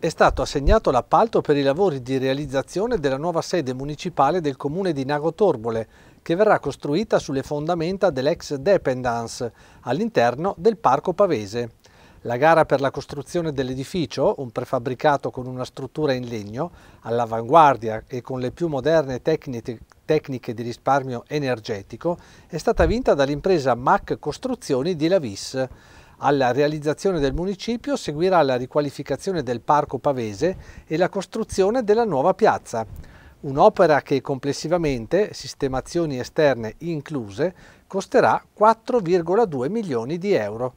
è stato assegnato l'appalto per i lavori di realizzazione della nuova sede municipale del comune di Nago Torbole, che verrà costruita sulle fondamenta dell'ex Dependance, all'interno del Parco Pavese. La gara per la costruzione dell'edificio, un prefabbricato con una struttura in legno, all'avanguardia e con le più moderne tecniche di risparmio energetico, è stata vinta dall'impresa MAC Costruzioni di Lavis. Alla realizzazione del municipio seguirà la riqualificazione del parco pavese e la costruzione della nuova piazza. Un'opera che complessivamente, sistemazioni esterne incluse, costerà 4,2 milioni di euro.